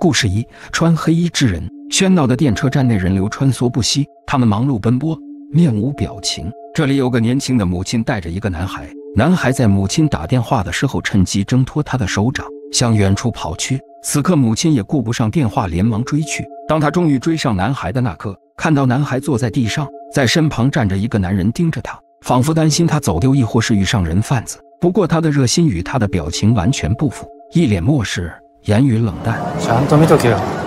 故事一：穿黑衣之人。喧闹的电车站内，人流穿梭不息，他们忙碌奔波，面无表情。这里有个年轻的母亲带着一个男孩，男孩在母亲打电话的时候，趁机挣脱他的手掌，向远处跑去。此刻，母亲也顾不上电话，连忙追去。当他终于追上男孩的那刻，看到男孩坐在地上，在身旁站着一个男人，盯着他，仿佛担心他走丢，亦或是遇上人贩子。不过，他的热心与他的表情完全不符，一脸漠视。言语冷淡。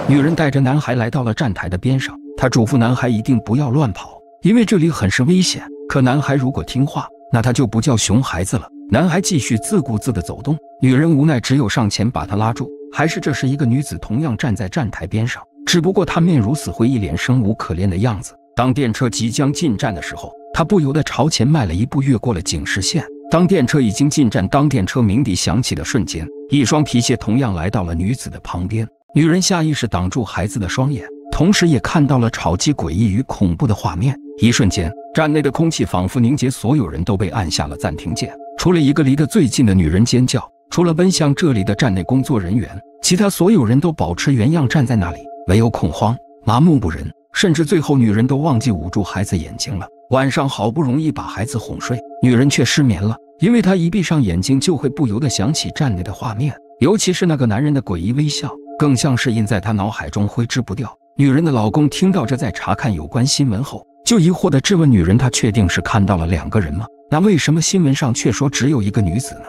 女人带着男孩来到了站台的边上，她嘱咐男孩一定不要乱跑，因为这里很是危险。可男孩如果听话，那他就不叫熊孩子了。男孩继续自顾自地走动，女人无奈只有上前把他拉住。还是这时，一个女子，同样站在站台边上，只不过她面如死灰，一脸生无可恋的样子。当电车即将进站的时候，她不由得朝前迈了一步，越过了警示线。当电车已经进站，当电车鸣笛响起的瞬间，一双皮鞋同样来到了女子的旁边。女人下意识挡住孩子的双眼，同时也看到了超级诡异与恐怖的画面。一瞬间，站内的空气仿佛凝结，所有人都被按下了暂停键。除了一个离得最近的女人尖叫，除了奔向这里的站内工作人员，其他所有人都保持原样站在那里，唯有恐慌、麻木不仁，甚至最后女人都忘记捂住孩子眼睛了。晚上好不容易把孩子哄睡，女人却失眠了。因为他一闭上眼睛，就会不由得想起站内的画面，尤其是那个男人的诡异微笑，更像是印在他脑海中挥之不掉。女人的老公听到这，在查看有关新闻后，就疑惑的质问女人：“她确定是看到了两个人吗？那为什么新闻上却说只有一个女子呢？”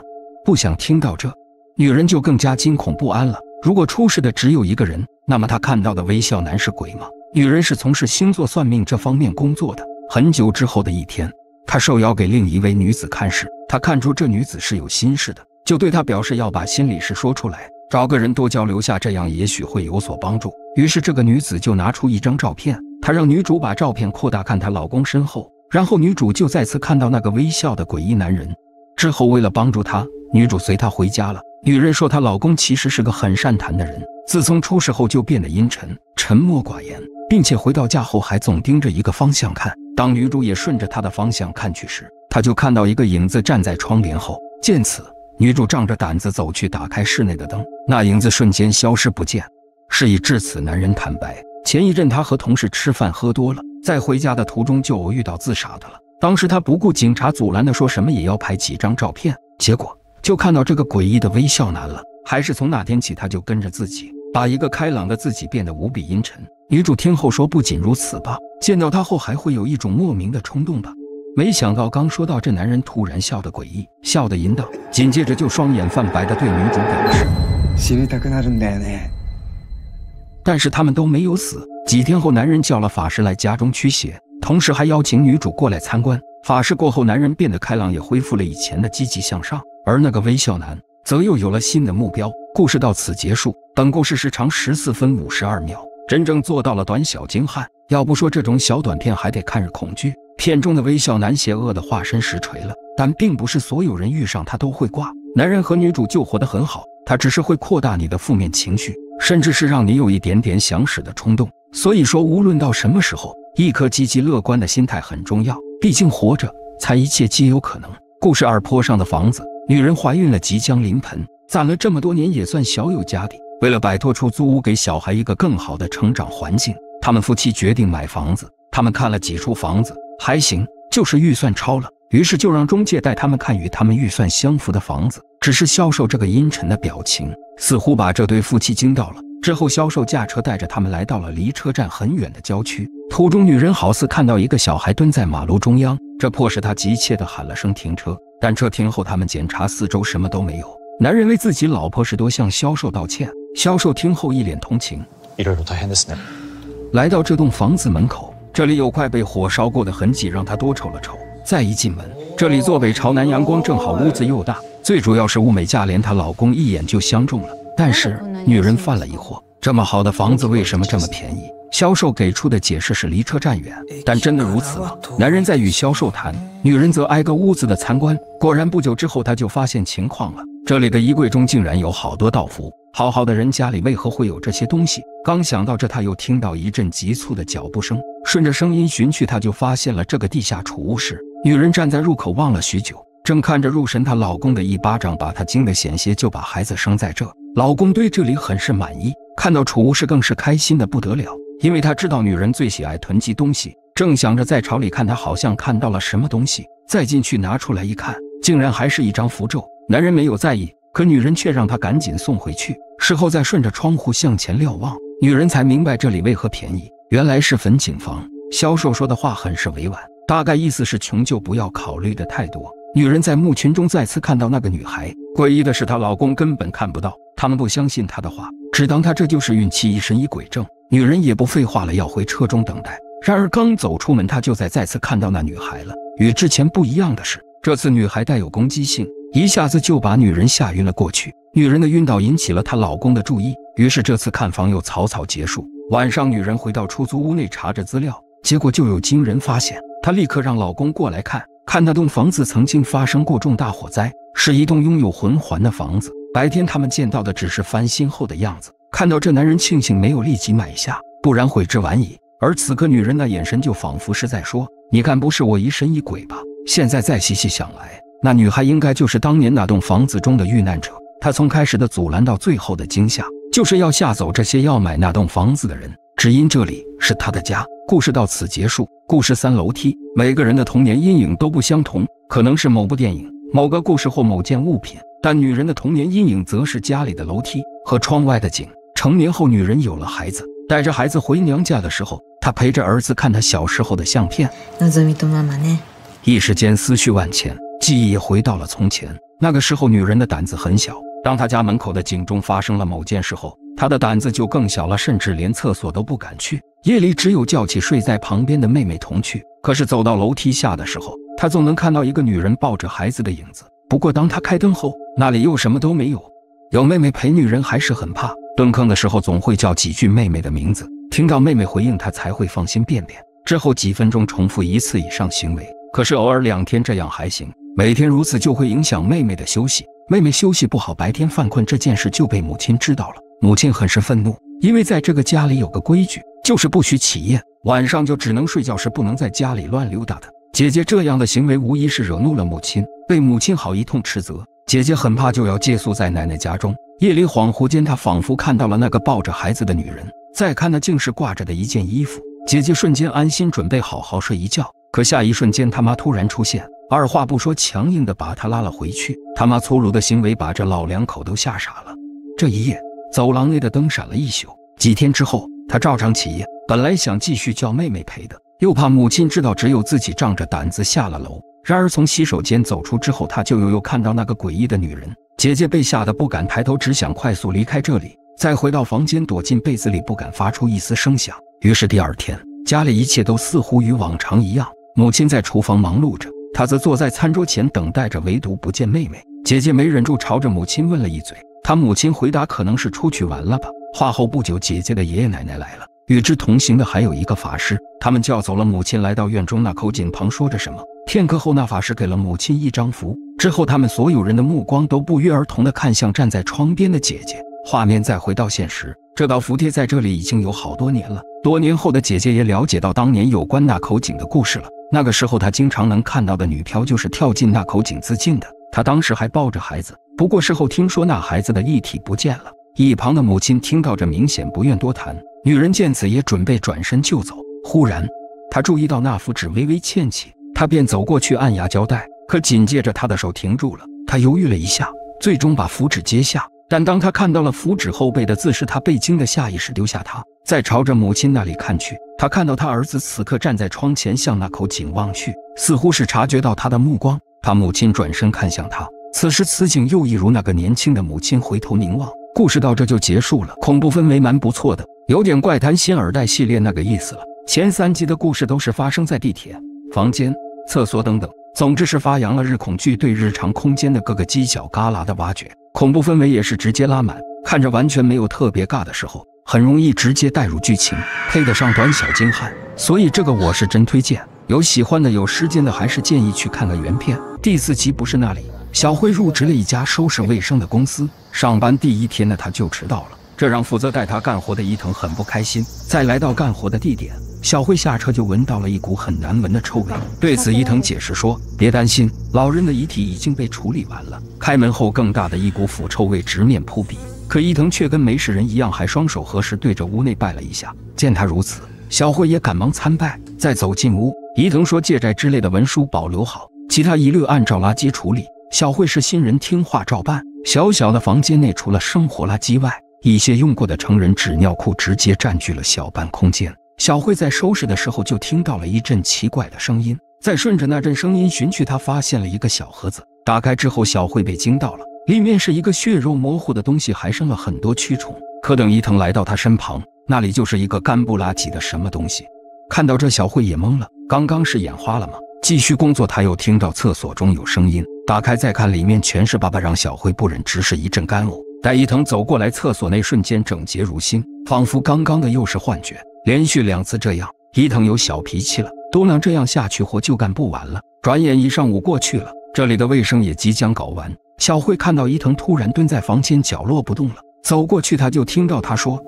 不想听到这，女人就更加惊恐不安了。如果出事的只有一个人，那么她看到的微笑男是鬼吗？女人是从事星座算命这方面工作的。很久之后的一天，她受邀给另一位女子看事。他看出这女子是有心事的，就对她表示要把心里事说出来，找个人多交流下，这样也许会有所帮助。于是这个女子就拿出一张照片，她让女主把照片扩大看她老公身后，然后女主就再次看到那个微笑的诡异男人。之后为了帮助她，女主随她回家了。女人说她老公其实是个很善谈的人，自从出事后就变得阴沉、沉默寡言，并且回到家后还总盯着一个方向看。当女主也顺着他的方向看去时，他就看到一个影子站在窗帘后，见此，女主仗着胆子走去，打开室内的灯，那影子瞬间消失不见。事已至此，男人坦白，前一阵他和同事吃饭喝多了，在回家的途中就偶遇到自杀的了。当时他不顾警察阻拦的说什么也要拍几张照片，结果就看到这个诡异的微笑男了。还是从那天起，他就跟着自己，把一个开朗的自己变得无比阴沉。女主听后说：“不仅如此吧，见到他后还会有一种莫名的冲动吧。”没想到刚说到这，男人突然笑得诡异，笑得淫荡，紧接着就双眼泛白的对女主表示。但是他们都没有死。几天后，男人叫了法师来家中驱邪，同时还邀请女主过来参观。法师过后，男人变得开朗，也恢复了以前的积极向上。而那个微笑男则又有了新的目标。故事到此结束。本故事时长十四分五十二秒，真正做到了短小精悍。要不说这种小短片还得看着恐惧片中的微笑男邪恶的化身实锤了，但并不是所有人遇上他都会挂。男人和女主就活得很好，他只是会扩大你的负面情绪，甚至是让你有一点点想死的冲动。所以说，无论到什么时候，一颗积极乐观的心态很重要。毕竟活着才一切皆有可能。故事二坡上的房子，女人怀孕了，即将临盆，攒了这么多年也算小有家底，为了摆脱出租屋，给小孩一个更好的成长环境。他们夫妻决定买房子，他们看了几处房子，还行，就是预算超了，于是就让中介带他们看与他们预算相符的房子。只是销售这个阴沉的表情，似乎把这对夫妻惊到了。之后，销售驾车带着他们来到了离车站很远的郊区。途中，女人好似看到一个小孩蹲在马路中央，这迫使他急切的喊了声停车。但车停后，他们检查四周，什么都没有。男人为自己老婆是多向销售道歉，销售听后一脸同情。来到这栋房子门口，这里有块被火烧过的痕迹，让他多瞅了瞅。再一进门，这里坐北朝南，阳光正好，屋子又大，最主要是物美价廉，她老公一眼就相中了。但是女人犯了疑惑：这么好的房子为什么这么便宜？销售给出的解释是离车站远，但真的如此吗？男人在与销售谈，女人则挨个屋子的参观。果然不久之后，他就发现情况了。这里的衣柜中竟然有好多道符，好好的人家里为何会有这些东西？刚想到这，他又听到一阵急促的脚步声，顺着声音寻去，他就发现了这个地下储物室。女人站在入口望了许久，正看着入神，她老公的一巴掌把她惊得险些就把孩子生在这。老公对这里很是满意，看到储物室更是开心的不得了，因为他知道女人最喜爱囤积东西。正想着再朝里看，他好像看到了什么东西，再进去拿出来一看，竟然还是一张符咒。男人没有在意，可女人却让他赶紧送回去，事后再顺着窗户向前瞭望，女人才明白这里为何便宜，原来是坟井房。销售说的话很是委婉，大概意思是穷就不要考虑的太多。女人在墓群中再次看到那个女孩，诡异的是她老公根本看不到，他们不相信她的话，只当她这就是运气疑神疑鬼症。女人也不废话了，要回车中等待。然而刚走出门，她就在再次看到那女孩了，与之前不一样的是。这次女孩带有攻击性，一下子就把女人吓晕了过去。女人的晕倒引起了她老公的注意，于是这次看房又草草结束。晚上，女人回到出租屋内查着资料，结果就有惊人发现。她立刻让老公过来看看那栋房子曾经发生过重大火灾，是一栋拥有魂环的房子。白天他们见到的只是翻新后的样子。看到这男人庆幸没有立即买下，不然悔之晚矣。而此刻女人那眼神就仿佛是在说：“你看，不是我疑神疑鬼吧？”现在再细细想来，那女孩应该就是当年那栋房子中的遇难者。她从开始的阻拦到最后的惊吓，就是要吓走这些要买那栋房子的人，只因这里是她的家。故事到此结束。故事三：楼梯。每个人的童年阴影都不相同，可能是某部电影、某个故事或某件物品，但女人的童年阴影则是家里的楼梯和窗外的景。成年后，女人有了孩子，带着孩子回娘家的时候，她陪着儿子看他小时候的相片。一时间思绪万千，记忆回到了从前。那个时候，女人的胆子很小。当她家门口的井中发生了某件事后，她的胆子就更小了，甚至连厕所都不敢去。夜里只有叫起睡在旁边的妹妹同去。可是走到楼梯下的时候，她总能看到一个女人抱着孩子的影子。不过当她开灯后，那里又什么都没有。有妹妹陪，女人还是很怕。蹲坑的时候总会叫几句妹妹的名字，听到妹妹回应，她才会放心便便。之后几分钟重复一次以上行为。可是偶尔两天这样还行，每天如此就会影响妹妹的休息。妹妹休息不好，白天犯困这件事就被母亲知道了。母亲很是愤怒，因为在这个家里有个规矩，就是不许起夜，晚上就只能睡觉，是不能在家里乱溜达的。姐姐这样的行为无疑是惹怒了母亲，被母亲好一通斥责。姐姐很怕，就要借宿在奶奶家中。夜里恍惚间，她仿佛看到了那个抱着孩子的女人，再看那竟是挂着的一件衣服。姐姐瞬间安心，准备好好睡一觉。可下一瞬间，他妈突然出现，二话不说，强硬的把他拉了回去。他妈粗鲁的行为把这老两口都吓傻了。这一夜，走廊内的灯闪了一宿。几天之后，他照常起夜，本来想继续叫妹妹陪的，又怕母亲知道，只有自己仗着胆子下了楼。然而从洗手间走出之后，他就又又看到那个诡异的女人。姐姐被吓得不敢抬头，只想快速离开这里，再回到房间躲进被子里，不敢发出一丝声响。于是第二天，家里一切都似乎与往常一样。母亲在厨房忙碌着，她则坐在餐桌前等待着，唯独不见妹妹。姐姐没忍住，朝着母亲问了一嘴。她母亲回答：“可能是出去玩了吧。”话后不久，姐姐的爷爷奶奶来了，与之同行的还有一个法师。他们叫走了母亲，来到院中那口井旁，说着什么。片刻后，那法师给了母亲一张符。之后，他们所有人的目光都不约而同地看向站在窗边的姐姐。画面再回到现实，这道符贴在这里已经有好多年了。多年后的姐姐也了解到当年有关那口井的故事了。那个时候，她经常能看到的女漂就是跳进那口井自尽的。她当时还抱着孩子，不过事后听说那孩子的遗体不见了。一旁的母亲听到这，明显不愿多谈。女人见此，也准备转身就走。忽然，她注意到那符纸微微欠起，她便走过去按压胶带。可紧接着，她的手停住了。她犹豫了一下，最终把符纸揭下。但当他看到了符纸后背的字是他被惊的，下意识丢下他，再朝着母亲那里看去。他看到他儿子此刻站在窗前，向那口井望去，似乎是察觉到他的目光。他母亲转身看向他，此时此景又一如那个年轻的母亲回头凝望。故事到这就结束了，恐怖氛围蛮不错的，有点怪谈《新二代》系列那个意思了。前三集的故事都是发生在地铁、房间、厕所等等。总之是发扬了日恐惧对日常空间的各个犄角旮旯的挖掘，恐怖氛围也是直接拉满。看着完全没有特别尬的时候，很容易直接带入剧情，配得上短小精悍，所以这个我是真推荐。有喜欢的、有时间的，还是建议去看看原片。第四集不是那里，小辉入职了一家收拾卫生的公司，上班第一天呢他就迟到了，这让负责带他干活的伊藤很不开心。再来到干活的地点。小慧下车就闻到了一股很难闻的臭味，对此伊藤解释说：“别担心，老人的遗体已经被处理完了。”开门后，更大的一股腐臭味直面扑鼻，可伊藤却跟没事人一样，还双手合十对着屋内拜了一下。见他如此，小慧也赶忙参拜。再走进屋，伊藤说：“借债之类的文书保留好，其他一律按照垃圾处理。”小慧是新人，听话照办。小小的房间内，除了生活垃圾外，一些用过的成人纸尿裤直接占据了小半空间。小慧在收拾的时候就听到了一阵奇怪的声音，再顺着那阵声音寻去，她发现了一个小盒子。打开之后，小慧被惊到了，里面是一个血肉模糊的东西，还生了很多蛆虫。可等伊藤来到她身旁，那里就是一个干不拉几的什么东西。看到这，小慧也懵了，刚刚是眼花了吗？继续工作，她又听到厕所中有声音，打开再看，里面全是粑粑，让小慧不忍直视，一阵干呕。待伊藤走过来，厕所那瞬间整洁如新，仿佛刚刚的又是幻觉。连续两次这样，伊藤有小脾气了。都这样下去，活就干不完了。转眼一上午过去了，这里的卫生也即将搞完。小慧看到伊藤突然蹲在房间角落不动了，走过去，他就听到他说：“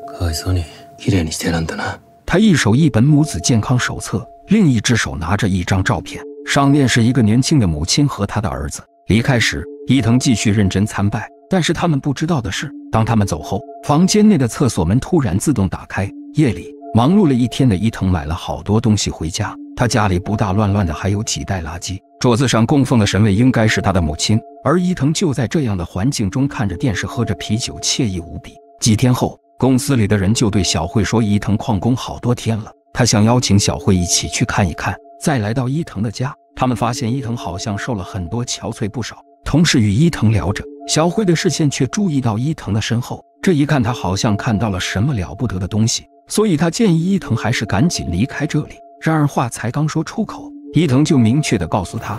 他一手一本母子健康手册，另一只手拿着一张照片，上面是一个年轻的母亲和他的儿子。”离开时，伊藤继续认真参拜。但是他们不知道的是，当他们走后，房间内的厕所门突然自动打开。夜里。忙碌了一天的伊藤买了好多东西回家，他家里不大乱乱的，还有几袋垃圾。桌子上供奉的神位应该是他的母亲，而伊藤就在这样的环境中看着电视，喝着啤酒，惬意无比。几天后，公司里的人就对小慧说：“伊藤旷工好多天了，他想邀请小慧一起去看一看。”再来到伊藤的家，他们发现伊藤好像瘦了很多，憔悴不少。同事与伊藤聊着，小慧的视线却注意到伊藤的身后，这一看，他好像看到了什么了不得的东西。所以他建议伊藤还是赶紧离开这里。然而话才刚说出口，伊藤就明确地告诉他。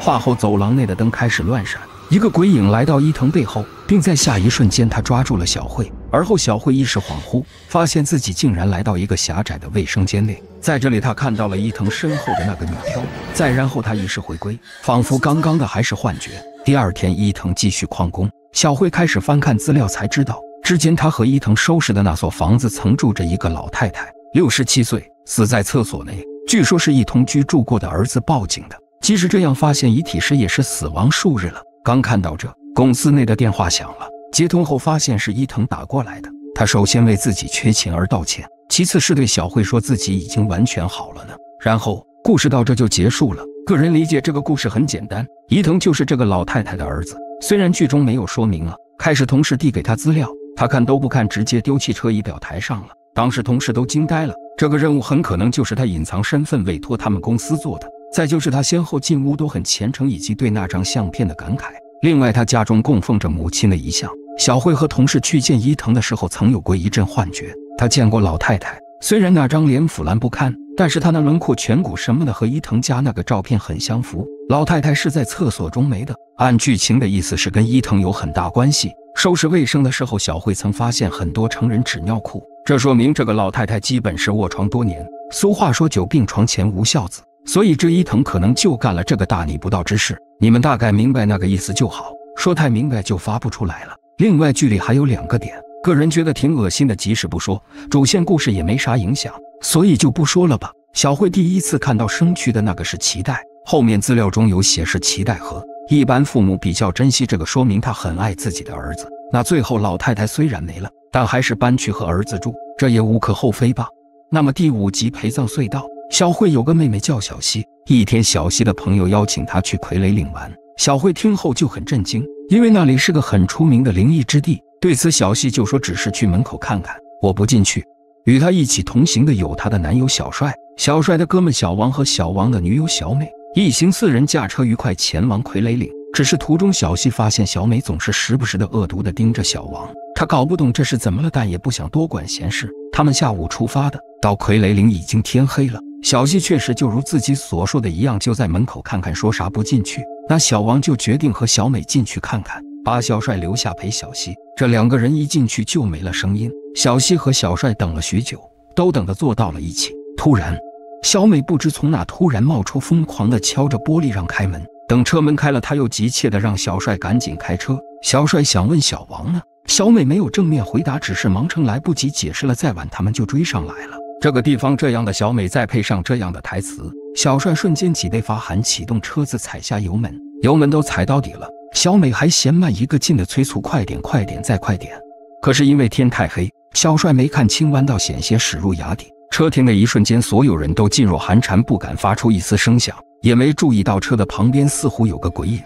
话后，走廊内的灯开始乱闪，一个鬼影来到伊藤背后，并在下一瞬间，他抓住了小慧。而后，小慧一时恍惚，发现自己竟然来到一个狭窄的卫生间内。在这里，他看到了伊藤身后的那个女漂。再然后，他意识回归，仿佛刚刚的还是幻觉。第二天，伊藤继续旷工，小慧开始翻看资料，才知道。之前他和伊藤收拾的那所房子曾住着一个老太太，六十七岁，死在厕所内。据说是一同居住过的儿子报警的。即使这样，发现遗体时也是死亡数日了。刚看到这，公司内的电话响了，接通后发现是伊藤打过来的。他首先为自己缺钱而道歉，其次是对小慧说自己已经完全好了呢。然后故事到这就结束了。个人理解这个故事很简单，伊藤就是这个老太太的儿子。虽然剧中没有说明了，开始同事递给他资料。他看都不看，直接丢汽车仪表台上了。当时同事都惊呆了。这个任务很可能就是他隐藏身份委托他们公司做的。再就是他先后进屋都很虔诚，以及对那张相片的感慨。另外，他家中供奉着母亲的遗像。小慧和同事去见伊藤的时候，曾有过一阵幻觉。他见过老太太，虽然那张脸腐烂不堪，但是他那轮廓、颧骨什么的和伊藤家那个照片很相符。老太太是在厕所中没的。按剧情的意思，是跟伊藤有很大关系。收拾卫生的时候，小慧曾发现很多成人纸尿裤，这说明这个老太太基本是卧床多年。俗话说“久病床前无孝子”，所以这伊藤可能就干了这个大逆不道之事。你们大概明白那个意思就好，说太明白就发不出来了。另外剧里还有两个点，个人觉得挺恶心的，即使不说主线故事也没啥影响，所以就不说了吧。小慧第一次看到生蛆的那个是脐带，后面资料中有写是脐带和。一般父母比较珍惜这个，说明他很爱自己的儿子。那最后老太太虽然没了，但还是搬去和儿子住，这也无可厚非吧？那么第五集陪葬隧道，小慧有个妹妹叫小西。一天，小西的朋友邀请她去傀儡岭玩，小慧听后就很震惊，因为那里是个很出名的灵异之地。对此，小西就说：“只是去门口看看，我不进去。”与她一起同行的有她的男友小帅，小帅的哥们小王和小王的女友小美。一行四人驾车愉快前往傀儡岭，只是途中小西发现小美总是时不时的恶毒的盯着小王，他搞不懂这是怎么了，但也不想多管闲事。他们下午出发的，到傀儡岭已经天黑了。小西确实就如自己所说的一样，就在门口看看，说啥不进去。那小王就决定和小美进去看看，把小帅留下陪小西。这两个人一进去就没了声音。小西和小帅等了许久，都等得坐到了一起，突然。小美不知从哪突然冒出，疯狂的敲着玻璃让开门。等车门开了，她又急切的让小帅赶紧开车。小帅想问小王呢，小美没有正面回答，只是忙成来不及解释了。再晚他们就追上来了。这个地方这样的小美，再配上这样的台词，小帅瞬间脊背发寒，启动车子踩下油门，油门都踩到底了。小美还嫌慢，一个劲的催促，快点，快点，再快点。可是因为天太黑，小帅没看清弯道，险些驶入崖底。车停的一瞬间，所有人都噤若寒蝉，不敢发出一丝声响，也没注意到车的旁边似乎有个鬼影。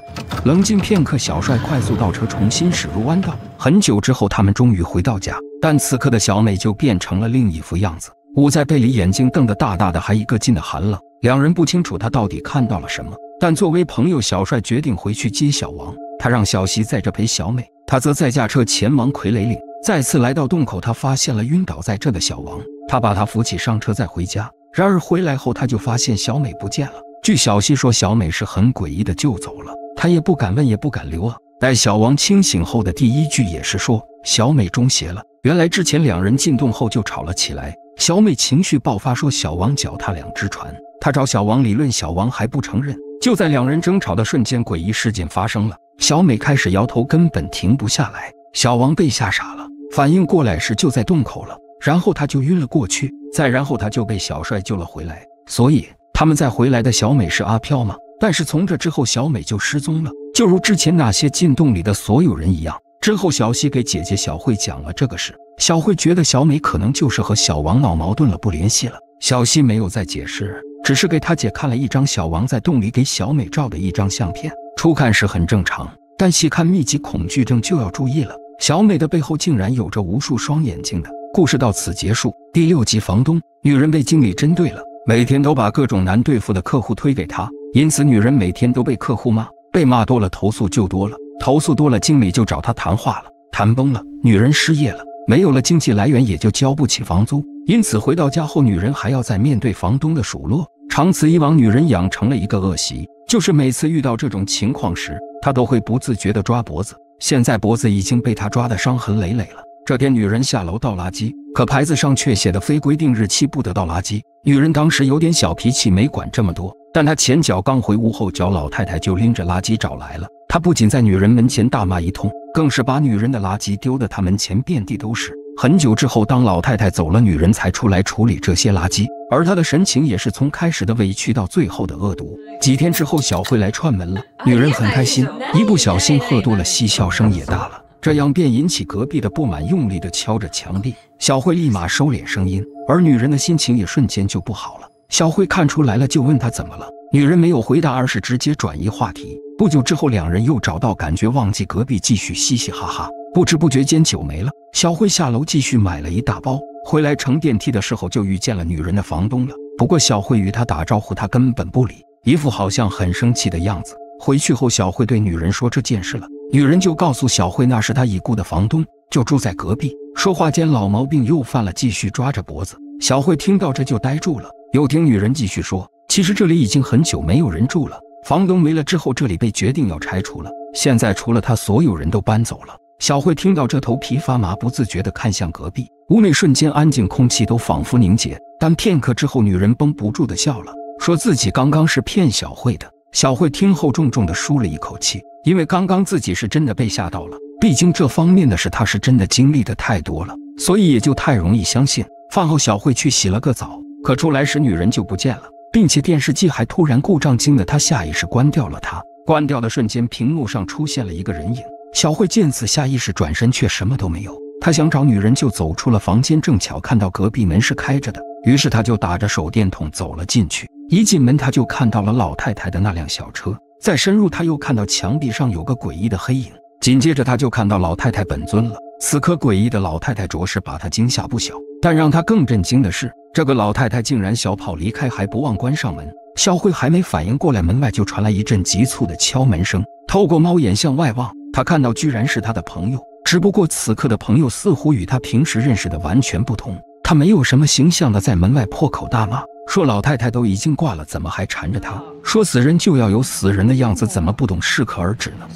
冷静片刻，小帅快速倒车，重新驶入弯道。很久之后，他们终于回到家，但此刻的小美就变成了另一副样子，捂在被里，眼睛瞪得大大的，还一个劲的喊冷。两人不清楚她到底看到了什么。但作为朋友，小帅决定回去接小王。他让小西在这陪小美，他则再驾车前往傀儡岭。再次来到洞口，他发现了晕倒在这的小王，他把他扶起上车再回家。然而回来后，他就发现小美不见了。据小西说，小美是很诡异的就走了，他也不敢问也不敢留啊。待小王清醒后的第一句也是说小美中邪了。原来之前两人进洞后就吵了起来，小美情绪爆发说小王脚踏两只船，他找小王理论，小王还不承认。就在两人争吵的瞬间，诡异事件发生了。小美开始摇头，根本停不下来。小王被吓傻了，反应过来时就在洞口了，然后他就晕了过去，再然后他就被小帅救了回来。所以，他们再回来的小美是阿飘吗？但是从这之后，小美就失踪了，就如之前那些进洞里的所有人一样。之后，小西给姐姐小慧讲了这个事，小慧觉得小美可能就是和小王闹矛盾了，不联系了。小西没有再解释。只是给他姐看了一张小王在洞里给小美照的一张相片，初看是很正常，但细看密集恐惧症就要注意了。小美的背后竟然有着无数双眼睛的故事到此结束。第六集，房东女人被经理针对了，每天都把各种难对付的客户推给她，因此女人每天都被客户骂，被骂多了投诉就多了，投诉多了经理就找她谈话了，谈崩了，女人失业了，没有了经济来源也就交不起房租，因此回到家后女人还要再面对房东的数落。长此以往，女人养成了一个恶习，就是每次遇到这种情况时，她都会不自觉地抓脖子。现在脖子已经被她抓得伤痕累累。了这天，女人下楼倒垃圾，可牌子上却写的“非规定日期不得倒垃圾”。女人当时有点小脾气，没管这么多。但她前脚刚回屋，后脚老太太就拎着垃圾找来了。她不仅在女人门前大骂一通，更是把女人的垃圾丢得她门前遍地都是。很久之后，当老太太走了，女人才出来处理这些垃圾，而她的神情也是从开始的委屈到最后的恶毒。几天之后，小慧来串门了，女人很开心，一不小心喝多了，嬉笑声也大了，这样便引起隔壁的不满，用力地敲着墙壁。小慧立马收敛声音，而女人的心情也瞬间就不好了。小慧看出来了，就问她怎么了，女人没有回答，而是直接转移话题。不久之后，两人又找到感觉，忘记隔壁，继续嘻嘻哈哈，不知不觉间酒没了。小慧下楼继续买了一大包，回来乘电梯的时候就遇见了女人的房东了。不过小慧与他打招呼，他根本不理，一副好像很生气的样子。回去后，小慧对女人说这件事了，女人就告诉小慧那是她已故的房东，就住在隔壁。说话间，老毛病又犯了，继续抓着脖子。小慧听到这就呆住了，又听女人继续说，其实这里已经很久没有人住了，房东没了之后，这里被决定要拆除了，现在除了他，所有人都搬走了。小慧听到这，头皮发麻，不自觉地看向隔壁屋内，瞬间安静，空气都仿佛凝结。但片刻之后，女人绷不住地笑了，说自己刚刚是骗小慧的。小慧听后，重重地舒了一口气，因为刚刚自己是真的被吓到了。毕竟这方面的事，她是真的经历的太多了，所以也就太容易相信。饭后，小慧去洗了个澡，可出来时，女人就不见了，并且电视机还突然故障，惊得她下意识关掉了它。关掉的瞬间，屏幕上出现了一个人影。小慧见此，下意识转身，却什么都没有。她想找女人，就走出了房间，正巧看到隔壁门是开着的，于是她就打着手电筒走了进去。一进门，她就看到了老太太的那辆小车。再深入，她又看到墙壁上有个诡异的黑影。紧接着，她就看到老太太本尊了。此刻，诡异的老太太着实把她惊吓不小。但让她更震惊的是，这个老太太竟然小跑离开，还不忘关上门。小慧还没反应过来，门外就传来一阵急促的敲门声。透过猫眼向外望。他看到居然是他的朋友，只不过此刻的朋友似乎与他平时认识的完全不同。他没有什么形象的在门外破口大骂，说老太太都已经挂了，怎么还缠着他？说死人就要有死人的样子，怎么不懂适可而止呢？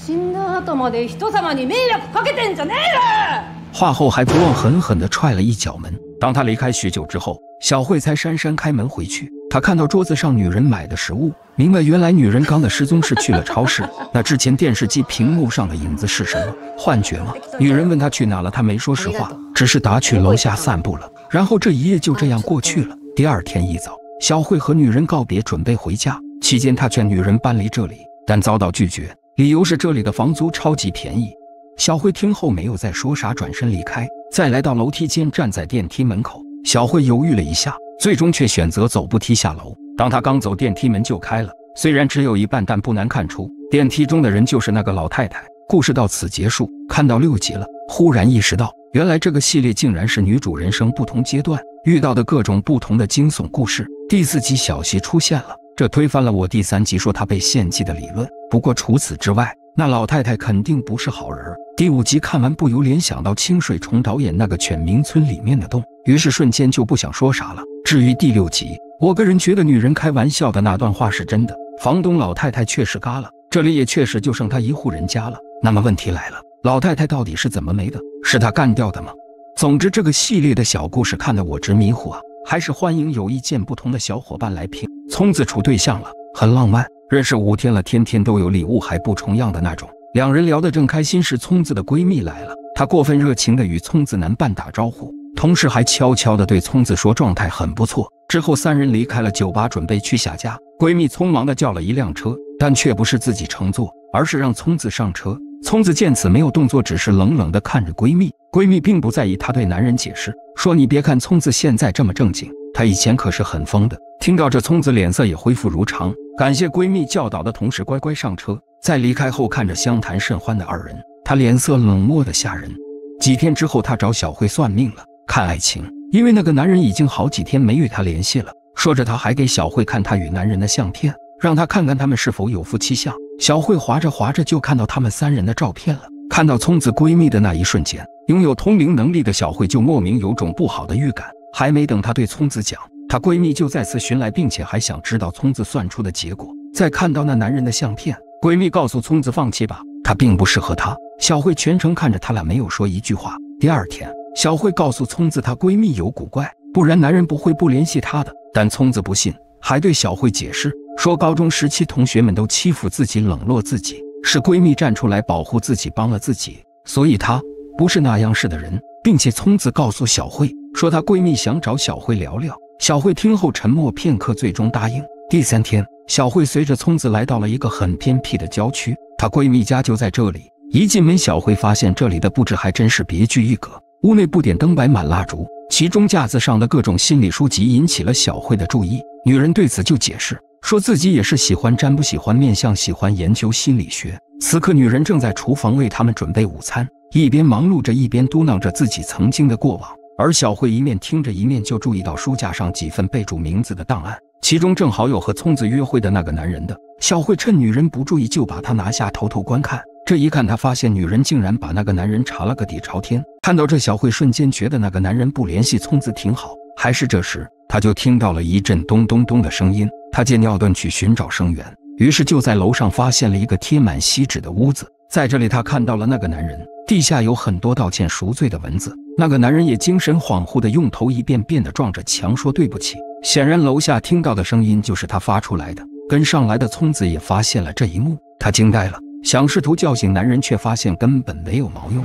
话后还不忘狠狠地踹了一脚门。当他离开许久之后，小慧才姗姗开门回去。他看到桌子上女人买的食物，明白原来女人刚的失踪是去了超市。那之前电视机屏幕上的影子是什么？幻觉吗？女人问他去哪了，他没说实话，只是答去楼下散步了。然后这一夜就这样过去了。第二天一早，小慧和女人告别，准备回家。期间，他劝女人搬离这里，但遭到拒绝，理由是这里的房租超级便宜。小慧听后没有再说啥，转身离开。再来到楼梯间，站在电梯门口，小慧犹豫了一下。最终却选择走步梯下楼。当他刚走电梯门就开了，虽然只有一半，但不难看出电梯中的人就是那个老太太。故事到此结束。看到六集了，忽然意识到，原来这个系列竟然是女主人生不同阶段遇到的各种不同的惊悚故事。第四集小溪出现了。这推翻了我第三集说他被献祭的理论。不过除此之外，那老太太肯定不是好人。第五集看完，不由联想到清水崇导演那个犬鸣村里面的洞，于是瞬间就不想说啥了。至于第六集，我个人觉得女人开玩笑的那段话是真的，房东老太太确实嘎了，这里也确实就剩她一户人家了。那么问题来了，老太太到底是怎么没的？是她干掉的吗？总之，这个系列的小故事看得我直迷糊啊！还是欢迎有意见不同的小伙伴来评。聪子处对象了，很浪漫，认识五天了，天天都有礼物还不重样的那种。两人聊得正开心时，聪子的闺蜜来了，她过分热情的与聪子男伴打招呼，同时还悄悄的对聪子说状态很不错。之后三人离开了酒吧，准备去下家。闺蜜匆忙的叫了一辆车，但却不是自己乘坐，而是让聪子上车。聪子见此没有动作，只是冷冷的看着闺蜜。闺蜜并不在意，她对男人解释说：“你别看聪子现在这么正经，她以前可是很疯的。”听到这，聪子脸色也恢复如常，感谢闺蜜教导的同时，乖乖上车。在离开后，看着相谈甚欢的二人，她脸色冷漠的吓人。几天之后，她找小慧算命了，看爱情，因为那个男人已经好几天没与她联系了。说着，她还给小慧看她与男人的相片，让她看看他们是否有夫妻相。小慧划着划着就看到他们三人的照片了，看到聪子闺蜜的那一瞬间。拥有通灵能力的小慧就莫名有种不好的预感，还没等她对聪子讲，她闺蜜就再次寻来，并且还想知道聪子算出的结果。在看到那男人的相片，闺蜜告诉聪子放弃吧，他并不适合她。小慧全程看着他俩，没有说一句话。第二天，小慧告诉聪子她闺蜜有古怪，不然男人不会不联系她的。但聪子不信，还对小慧解释说，高中时期同学们都欺负自己、冷落自己，是闺蜜站出来保护自己、帮了自己，所以她。不是那样式的人，并且聪子告诉小慧说，她闺蜜想找小慧聊聊。小慧听后沉默片刻，最终答应。第三天，小慧随着聪子来到了一个很偏僻的郊区，她闺蜜家就在这里。一进门，小慧发现这里的布置还真是别具一格，屋内不点灯，摆满蜡烛，其中架子上的各种心理书籍引起了小慧的注意。女人对此就解释说，自己也是喜欢占卜，喜欢面相，喜欢研究心理学。此刻，女人正在厨房为他们准备午餐。一边忙碌着，一边嘟囔着自己曾经的过往。而小慧一面听着，一面就注意到书架上几份备注名字的档案，其中正好有和聪子约会的那个男人的。小慧趁女人不注意，就把他拿下，偷偷观看。这一看，她发现女人竟然把那个男人查了个底朝天。看到这，小慧瞬间觉得那个男人不联系聪子挺好。还是这时，她就听到了一阵咚咚咚的声音。她借尿遁去寻找声源，于是就在楼上发现了一个贴满锡纸的屋子。在这里，他看到了那个男人。地下有很多道歉赎罪的文字。那个男人也精神恍惚的，用头一遍遍的撞着墙，说对不起。显然，楼下听到的声音就是他发出来的。跟上来的聪子也发现了这一幕，他惊呆了，想试图叫醒男人，却发现根本没有毛用。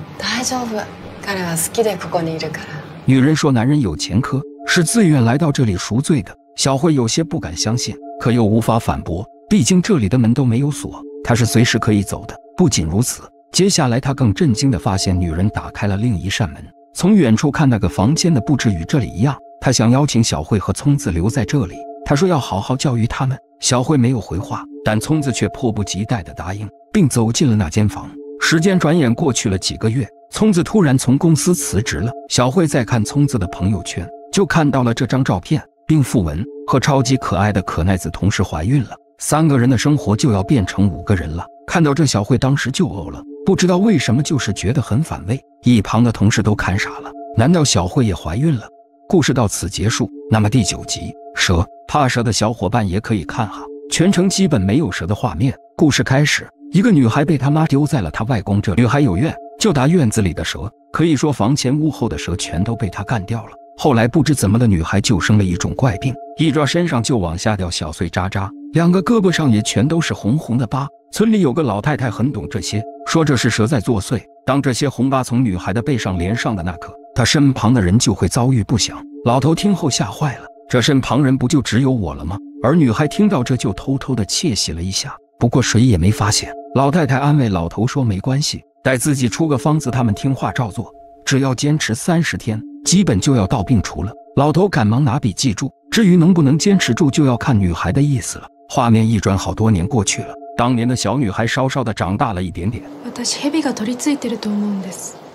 女人说：“男人有前科，是自愿来到这里赎罪的。”小慧有些不敢相信，可又无法反驳，毕竟这里的门都没有锁，她是随时可以走的。不仅如此，接下来他更震惊地发现，女人打开了另一扇门。从远处看，那个房间的布置与这里一样。他想邀请小慧和聪子留在这里，他说要好好教育他们。小慧没有回话，但聪子却迫不及待地答应，并走进了那间房。时间转眼过去了几个月，聪子突然从公司辞职了。小慧再看聪子的朋友圈，就看到了这张照片，并附文：“和超级可爱的可奈子同时怀孕了。”三个人的生活就要变成五个人了。看到这，小慧当时就呕了，不知道为什么，就是觉得很反胃。一旁的同事都看傻了。难道小慧也怀孕了？故事到此结束。那么第九集蛇怕蛇的小伙伴也可以看哈，全程基本没有蛇的画面。故事开始，一个女孩被她妈丢在了她外公这。女孩有怨，就打院子里的蛇，可以说房前屋后的蛇全都被她干掉了。后来不知怎么的，女孩就生了一种怪病，一抓身上就往下掉小碎渣渣。两个胳膊上也全都是红红的疤。村里有个老太太很懂这些，说这是蛇在作祟。当这些红疤从女孩的背上连上的那刻，她身旁的人就会遭遇不祥。老头听后吓坏了，这身旁人不就只有我了吗？而女孩听到这就偷偷的窃喜了一下，不过谁也没发现。老太太安慰老头说：“没关系，待自己出个方子，他们听话照做，只要坚持三十天，基本就要到病除了。”老头赶忙拿笔记住。至于能不能坚持住，就要看女孩的意思了。画面一转，好多年过去了，当年的小女孩稍稍的长大了一点点。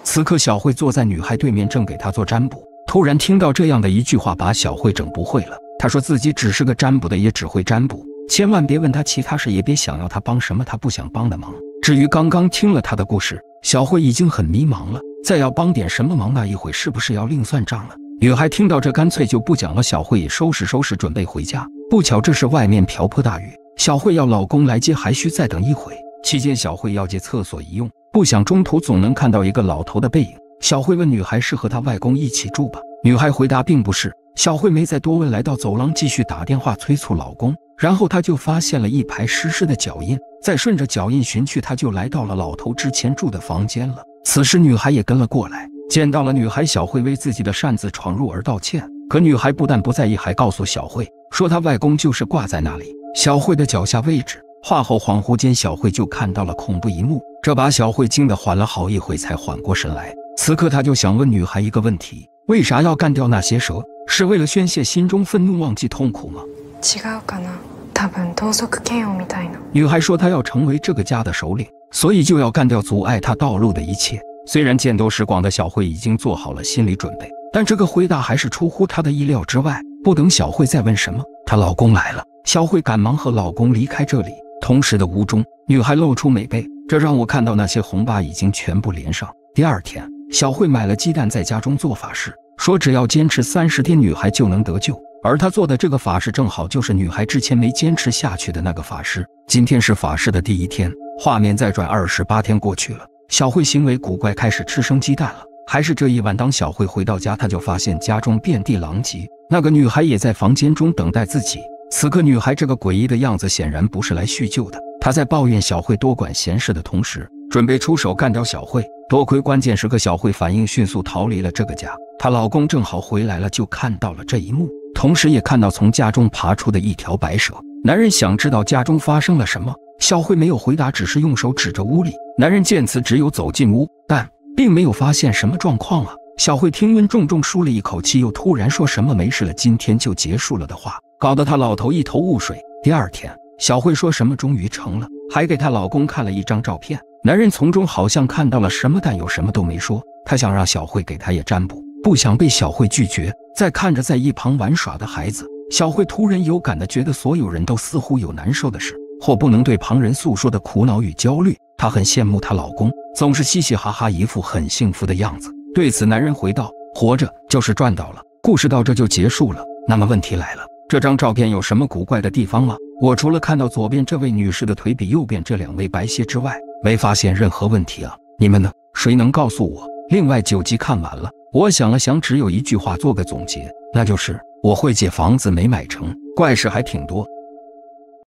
此刻，小慧坐在女孩对面，正给她做占卜，突然听到这样的一句话，把小慧整不会了。她说自己只是个占卜的，也只会占卜，千万别问她其他事，也别想要她帮什么她不想帮的忙。至于刚刚听了她的故事，小慧已经很迷茫了，再要帮点什么忙，那一会是不是要另算账了？女孩听到这，干脆就不讲了。小慧也收拾收拾，准备回家。不巧，这时外面瓢泼大雨，小慧要老公来接，还需再等一会。期间，小慧要借厕所一用，不想中途总能看到一个老头的背影。小慧问女孩：“是和她外公一起住吧？”女孩回答：“并不是。”小慧没再多问，来到走廊继续打电话催促老公。然后她就发现了一排湿湿的脚印，再顺着脚印寻去，她就来到了老头之前住的房间了。此时，女孩也跟了过来。见到了女孩小慧，为自己的擅自闯入而道歉。可女孩不但不在意，还告诉小慧说她外公就是挂在那里。小慧的脚下位置。话后恍惚间，小慧就看到了恐怖一幕，这把小慧惊得缓了好一会才缓过神来。此刻，她就想问女孩一个问题：为啥要干掉那些蛇？是为了宣泄心中愤怒，忘记痛苦吗？女孩说她要成为这个家的首领，所以就要干掉阻碍她道路的一切。虽然见多识广的小慧已经做好了心理准备，但这个回答还是出乎她的意料之外。不等小慧再问什么，她老公来了，小慧赶忙和老公离开这里。同时的屋中，女孩露出美背，这让我看到那些红疤已经全部连上。第二天，小慧买了鸡蛋，在家中做法事，说只要坚持三十天，女孩就能得救。而她做的这个法事，正好就是女孩之前没坚持下去的那个法事。今天是法事的第一天，画面再转，二十八天过去了。小慧行为古怪，开始吃生鸡蛋了。还是这一晚，当小慧回到家，她就发现家中遍地狼藉。那个女孩也在房间中等待自己。此刻，女孩这个诡异的样子显然不是来叙旧的。她在抱怨小慧多管闲事的同时，准备出手干掉小慧。多亏关键时刻，小慧反应迅速，逃离了这个家。她老公正好回来了，就看到了这一幕，同时也看到从家中爬出的一条白蛇。男人想知道家中发生了什么。小慧没有回答，只是用手指着屋里。男人见此，只有走进屋，但并没有发现什么状况啊。小慧听闻，重重舒了一口气，又突然说什么没事了，今天就结束了的话，搞得他老头一头雾水。第二天，小慧说什么终于成了，还给她老公看了一张照片。男人从中好像看到了什么，但又什么都没说。他想让小慧给他也占卜，不想被小慧拒绝。再看着在一旁玩耍的孩子，小慧突然有感的觉得所有人都似乎有难受的事。或不能对旁人诉说的苦恼与焦虑，她很羡慕她老公，总是嘻嘻哈哈，一副很幸福的样子。对此，男人回道：“活着就是赚到了。”故事到这就结束了。那么问题来了，这张照片有什么古怪的地方吗？我除了看到左边这位女士的腿比右边这两位白些之外，没发现任何问题啊。你们呢？谁能告诉我？另外九集看完了，我想了想，只有一句话做个总结，那就是我会借房子没买成，怪事还挺多。